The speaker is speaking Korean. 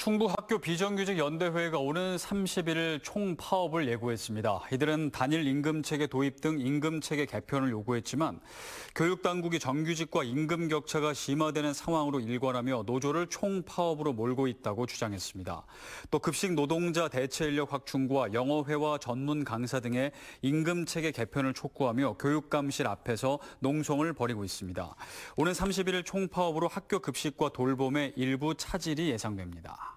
충북학교 비정규직 연대회가 오는 30일 총파업을 예고했습니다. 이들은 단일 임금체계 도입 등 임금체계 개편을 요구했지만 교육당국이 정규직과 임금 격차가 심화되는 상황으로 일관하며 노조를 총파업으로 몰고 있다고 주장했습니다. 또 급식 노동자 대체인력 확충과 영어회화 전문 강사 등의 임금체계 개편을 촉구하며 교육감실 앞에서 농성을 벌이고 있습니다. 오는 31일 총파업으로 학교 급식과 돌봄의 일부 차질이 예상됩니다.